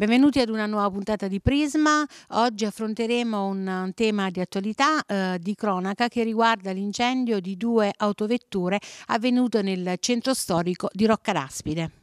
Benvenuti ad una nuova puntata di Prisma. Oggi affronteremo un tema di attualità eh, di cronaca che riguarda l'incendio di due autovetture avvenuto nel centro storico di Roccaraspide.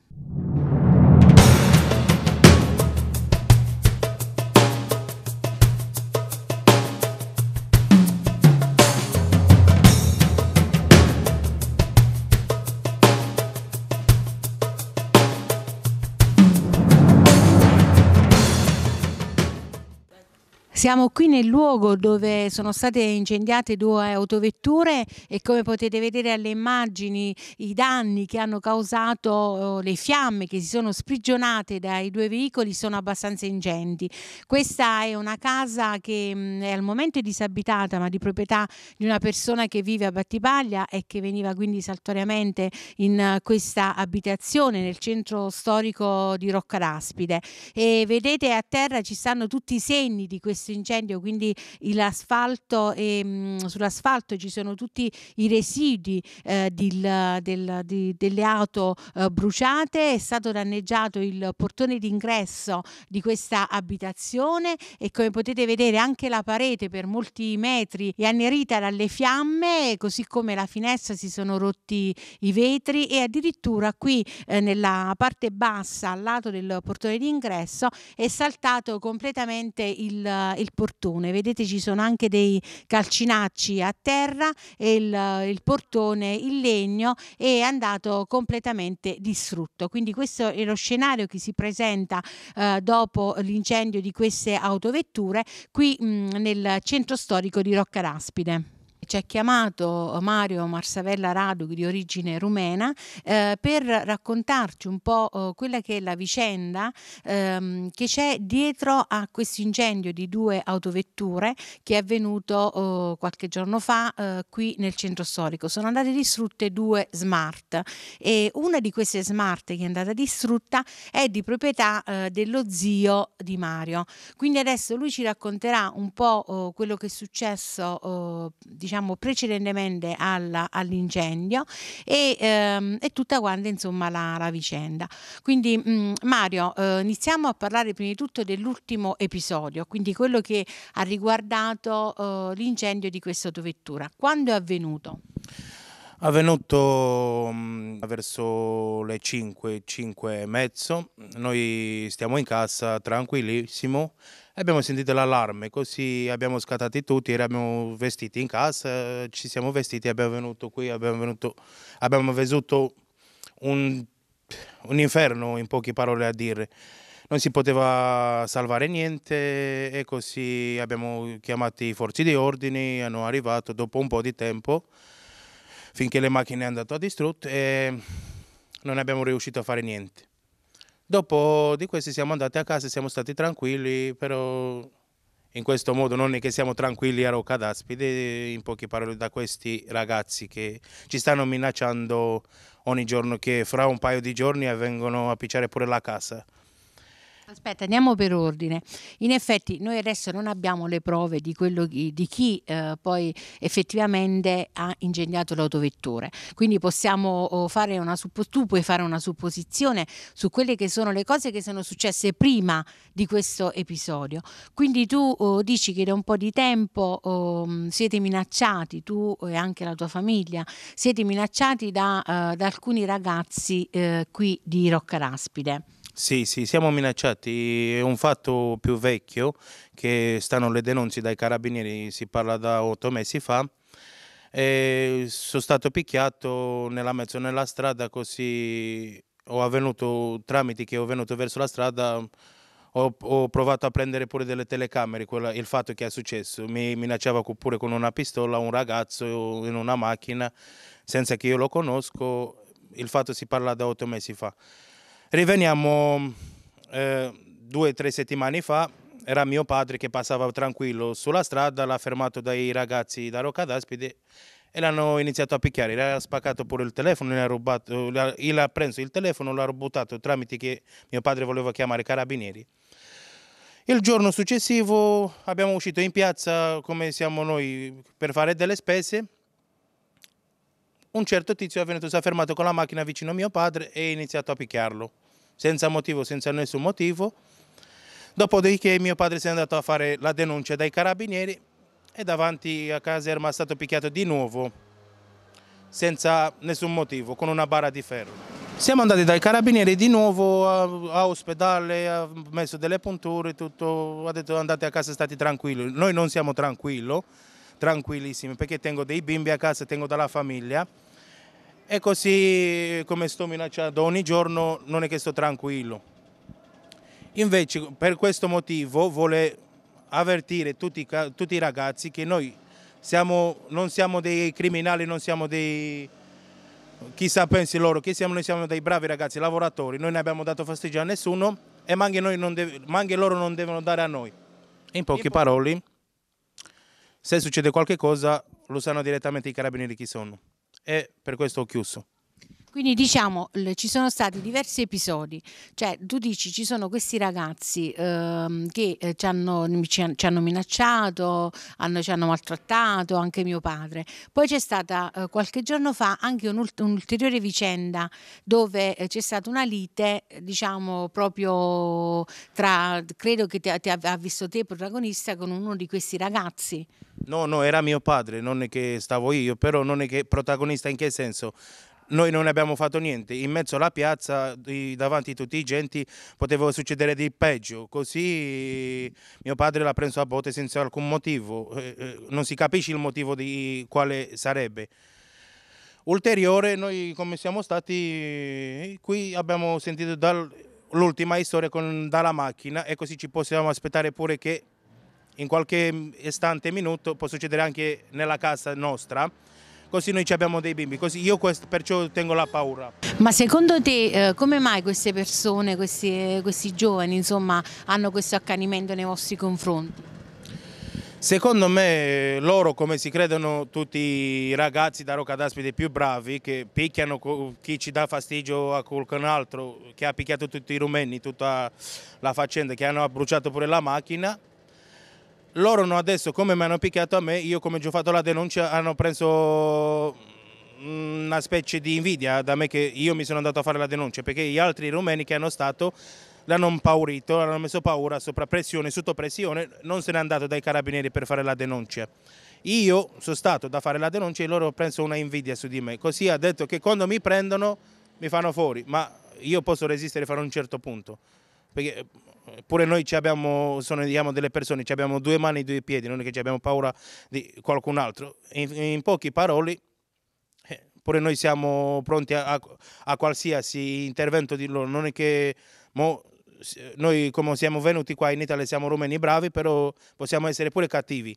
Siamo qui nel luogo dove sono state incendiate due autovetture e come potete vedere alle immagini i danni che hanno causato oh, le fiamme che si sono sprigionate dai due veicoli sono abbastanza ingenti. Questa è una casa che mm, è al momento disabitata ma di proprietà di una persona che vive a Battipaglia e che veniva quindi saltuariamente in questa abitazione nel centro storico di Roccaraspide e vedete a terra ci stanno tutti i segni di questo incendio, quindi l'asfalto e, ehm, mh, sull'asfalto ci sono tutti i residui eh, del, del, di, delle auto eh, bruciate, è stato danneggiato il portone d'ingresso di questa abitazione e come potete vedere anche la parete per molti metri è annerita dalle fiamme, così come la finestra si sono rotti i vetri e addirittura qui eh, nella parte bassa al lato del portone d'ingresso è saltato completamente il, il portone. Vedete ci sono anche dei calcinacci a terra e il, il portone in legno è andato completamente distrutto. Quindi questo è lo scenario che si presenta eh, dopo l'incendio di queste autovetture qui mh, mm, nel centro storico di Rocca Raspide ci ha chiamato Mario Marsavella Radug di origine rumena eh, per raccontarci un po' eh, quella che è la vicenda ehm, che c'è dietro a questo incendio di due autovetture che è avvenuto eh, qualche giorno fa eh, qui nel centro storico. Sono andate distrutte due smart e una di queste smart che è andata distrutta è di proprietà eh, dello zio di Mario. Quindi adesso lui ci racconterà un po' eh, quello che è successo diciamo diciamo precedentemente alla, all'incendio e, ehm, e, tutta quanta insomma la, la vicenda. Quindi mh, mm, Mario, eh, iniziamo a parlare prima di tutto dell'ultimo episodio, quindi quello che ha riguardato eh, l'incendio di questa autovettura. Quando è avvenuto? avvenuto mm, verso le 5, 5 e mezzo, noi stiamo in casa tranquillissimo abbiamo sentito l'allarme, così abbiamo scattato tutti, eravamo vestiti in casa, ci siamo vestiti, abbiamo venuto qui, abbiamo, venuto, abbiamo vissuto un, un inferno in poche parole a dire. Non si poteva salvare niente e così abbiamo chiamato i forzi di ordine, hanno arrivato dopo un po' di tempo finché le macchine sono andate a distruggere e non abbiamo riuscito a fare niente. Dopo di questi siamo andati a casa, siamo stati tranquilli, però in questo modo non è che siamo tranquilli a Rocca d'Aspide, in poche parole da questi ragazzi che ci stanno minacciando ogni giorno che fra un paio di giorni vengono a picciare pure la casa. Aspetta, andiamo per ordine. In effetti noi adesso non abbiamo le prove di, chi, di chi eh, poi effettivamente ha ingegnato l'autovettore, quindi possiamo oh, fare una, tu puoi fare una supposizione su quelle che sono le cose che sono successe prima di questo episodio. Quindi tu oh, dici che da un po' di tempo oh, siete minacciati, tu e anche la tua famiglia, siete minacciati da, eh, da alcuni ragazzi eh, qui di Roccaraspide. Sì, sì, siamo minacciati, è un fatto più vecchio che stanno le denunce dai carabinieri, si parla da otto mesi fa, e sono stato picchiato nella mezzo nella strada così ho avvenuto tramite che ho venuto verso la strada ho, ho provato a prendere pure delle telecamere quella, il fatto che è successo mi minacciava pure con una pistola un ragazzo in una macchina senza che io lo conosco il fatto si parla da otto mesi fa Riveniamo eh, due o tre settimane fa, era mio padre che passava tranquillo sulla strada, l'ha fermato dai ragazzi da Rocca d'Aspide e l'hanno iniziato a picchiare, le ha spaccato pure il telefono, le ha rubato, le ha preso il telefono, l'ha rubato tramite che mio padre voleva chiamare i carabinieri. Il giorno successivo abbiamo uscito in piazza come siamo noi per fare delle spese un certo tizio è venuto, si è fermato con la macchina vicino a mio padre e ha iniziato a picchiarlo, senza motivo, senza nessun motivo. Dopodiché mio padre si è andato a fare la denuncia dai carabinieri e davanti a casa è stato picchiato di nuovo, senza nessun motivo, con una bara di ferro. Siamo andati dai carabinieri di nuovo a, a ospedale, ha messo delle punture, tutto, ha detto andate a casa, state tranquilli. Noi non siamo tranquilli tranquillissimi perché tengo dei bimbi a casa, tengo dalla famiglia e così come sto minacciato ogni giorno non è che sto tranquillo. Invece per questo motivo vuole avvertire tutti, tutti i ragazzi che noi siamo, non siamo dei criminali, non siamo dei... chissà pensi loro, che siamo, noi siamo dei bravi ragazzi, lavoratori, noi non abbiamo dato fastidio a nessuno e anche, deve, anche loro non devono dare a noi. In poche parole se succede qualcosa lo sanno direttamente i carabinieri chi sono. E per questo ho chiuso. Quindi diciamo ci sono stati diversi episodi, cioè tu dici ci sono questi ragazzi ehm, che eh, ci, hanno, ci, ci, hanno, minacciato, hanno, ci hanno maltrattato, anche mio padre. Poi c'è stata eh, qualche giorno fa anche un'ulteriore vicenda dove eh, c'è stata una lite, diciamo proprio tra, credo che ti ha visto te protagonista con uno di questi ragazzi. No, no, era mio padre, non è che stavo io, però non è che protagonista in che senso? Noi non abbiamo fatto niente, in mezzo alla piazza, davanti a tutti i genti, poteva succedere di peggio, così mio padre l'ha preso a botte senza alcun motivo, eh, eh, non si capisce il motivo di quale sarebbe ulteriore noi come siamo stati qui abbiamo sentito l'ultima storia con, dalla macchina e così ci possiamo aspettare pure che in qualche istante, minuto, può succedere anche nella casa nostra, così noi abbiamo dei bimbi, così io questo, perciò tengo la paura. Ma secondo te eh, come mai queste persone, questi, questi giovani insomma, hanno questo accanimento nei vostri confronti? Secondo me loro, come si credono tutti i ragazzi da Rocca d'Aspide più bravi, che picchiano chi ci dà fastidio a qualcun altro, che ha picchiato tutti i rumeni, tutta la faccenda, che hanno bruciato pure la macchina, loro hanno adesso come mi hanno picchiato a me, io come ho fatto la denuncia hanno preso mm, una specie di invidia da me che io mi sono andato a fare la denuncia perché gli altri rumeni che hanno stato l'hanno impaurito, l'hanno messo paura, sopra pressione, sotto pressione, non se n'è andato dai carabinieri per fare la denuncia. Io sono stato da fare la denuncia e loro preso una invidia su di me, così ha detto che quando mi prendono mi fanno fuori, ma io posso resistere fino a un certo punto, perché pure noi abbiamo, sono diciamo, delle persone, abbiamo due mani e due piedi, non è che abbiamo paura di qualcun altro. In, in poche parole, eh, pure noi siamo pronti a, a, a, qualsiasi intervento di loro, non è che mo, noi come siamo venuti qua in Italia siamo rumeni bravi, però possiamo essere pure cattivi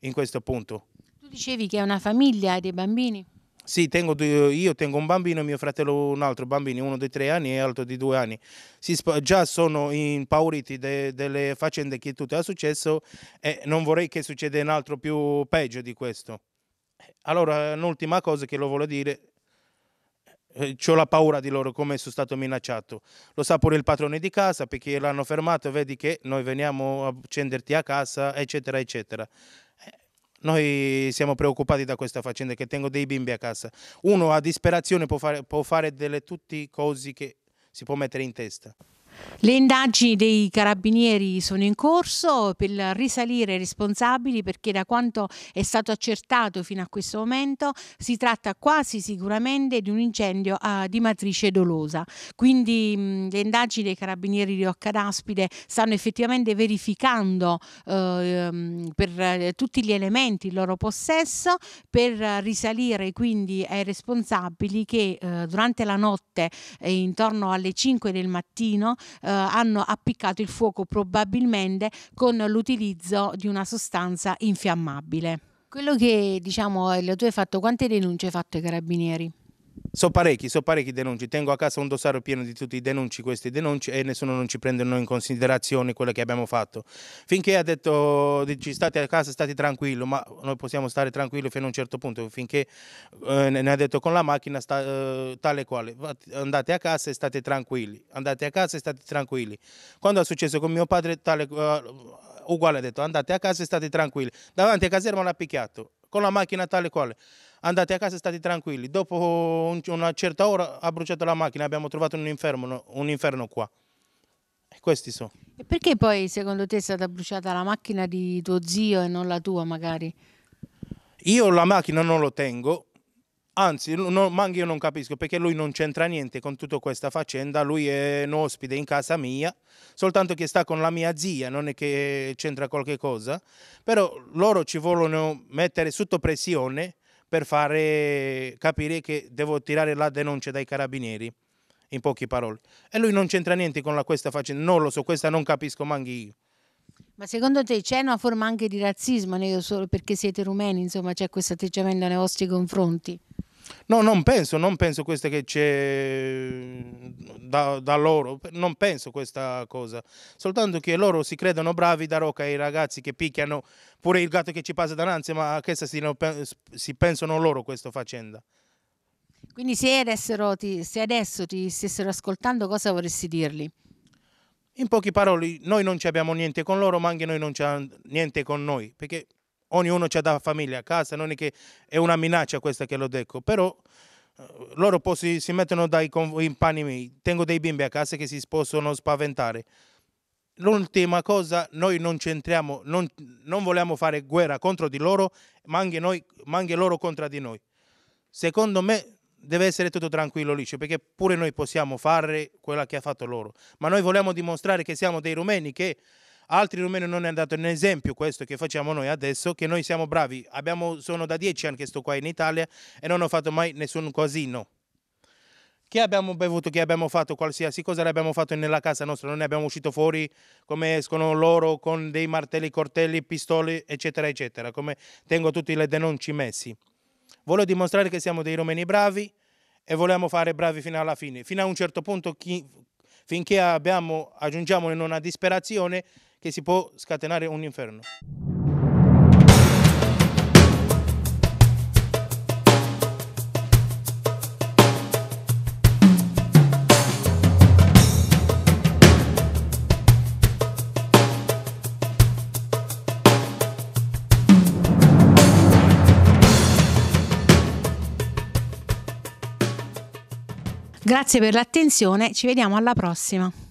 in questo punto. Tu dicevi che è una famiglia, hai dei bambini? Sì, tengo due, io tengo un bambino e mio fratello un altro bambino, uno di tre anni e l'altro di due anni. Si, già sono impauriti de, delle faccende che tutto è successo e non vorrei che succeda un altro più peggio di questo. Allora, un'ultima cosa che lo voglio dire, eh, eh ho la paura di loro come sono stato minacciato. Lo sa pure il padrone di casa perché l'hanno fermato, vedi che noi veniamo a accenderti a casa, eccetera, eccetera. Noi siamo preoccupati da questa faccenda che tengo dei bimbi a casa. Uno a disperazione può fare, può fare delle tutti cose che si può mettere in testa. Le indagini dei carabinieri sono in corso per risalire i responsabili perché da quanto è stato accertato fino a questo momento si tratta quasi sicuramente di un incendio uh, di matrice dolosa. Quindi mh, le indagini dei carabinieri di Rocca d'Aspide stanno effettivamente verificando uh, per eh, tutti gli elementi in loro possesso per risalire quindi ai responsabili che uh, durante la notte eh, intorno alle 5 del mattino eh, hanno appiccato il fuoco probabilmente con l'utilizzo di una sostanza infiammabile. Quello che diciamo tu hai fatto, quante denunce hai fatto ai carabinieri? So parecchi, so parecchi denunci. Tengo a casa un dossaro pieno di tutti i denunci, questi denunci, e nessuno non ci prende in considerazione quello che abbiamo fatto. Finché ha detto, ci state a casa, state tranquillo, ma noi possiamo stare tranquilli fino a un certo punto, finché eh, ne ha detto con la macchina sta, eh, tale quale. Andate a casa e state tranquilli, andate a casa e state tranquilli. Quando è successo con mio padre, tale, eh, uguale ha detto, andate a casa e state tranquilli. Davanti a caserma l'ha picchiato, con la macchina tale quale andate a casa e stati tranquilli. Dopo una certa ora ha bruciato la macchina, abbiamo trovato un inferno, un inferno qua. E questi sono. E perché poi secondo te è stata bruciata la macchina di tuo zio e non la tua magari? Io la macchina non lo tengo, anzi, non, ma io non capisco perché lui non c'entra niente con tutta questa faccenda. Lui è un ospite in casa mia, soltanto che sta con la mia zia, non è che c'entra qualche cosa. Però loro ci vogliono mettere sotto pressione per fare capire che devo tirare la denuncia dai carabinieri, in poche parole. E lui non c'entra niente con la, questa faccenda, non lo so, questa non capisco manchi io. Ma secondo te c'è una forma anche di razzismo, solo perché siete rumeni, insomma c'è questo atteggiamento nei vostri confronti? No, non penso, non penso questa che c'è da, da, loro, non penso questa cosa, soltanto che loro si credono bravi da rocca ai ragazzi che picchiano pure il gatto che ci passa davanti, ma questa si, si pensano loro questa faccenda. Quindi se adesso, ti, se adesso ti stessero ascoltando cosa vorresti dirgli? In poche parole, noi non abbiamo niente con loro, ma anche noi non c'è niente con noi, perché ognuno ha da famiglia a casa, non è che è una minaccia questa che lo dico, però eh, loro poi si, si mettono dai, in panni miei, tengo dei bimbi a casa che si possono spaventare. L'ultima cosa, noi non c'entriamo, non, non, vogliamo fare guerra contro di loro, ma anche, noi, ma anche loro contro di noi. Secondo me deve essere tutto tranquillo lì, perché pure noi possiamo fare quella che ha fatto loro, ma noi vogliamo dimostrare che siamo dei rumeni che altri rumeni non è andato in esempio questo che facciamo noi adesso, che noi siamo bravi, Abbiamo, sono da dieci anni che sto qua in Italia e non ho fatto mai nessun casino. Che abbiamo bevuto, che abbiamo fatto, qualsiasi cosa l'abbiamo fatto nella casa nostra, non ne abbiamo uscito fuori come escono loro con dei martelli, cortelli, pistole, eccetera, eccetera, come tengo tutti le denunci messi. Voglio dimostrare che siamo dei romeni bravi e vogliamo fare bravi fino alla fine. Fino a un certo punto, chi, finché abbiamo, aggiungiamo in una disperazione, che si può scatenare un inferno. Grazie per l'attenzione, ci vediamo alla prossima.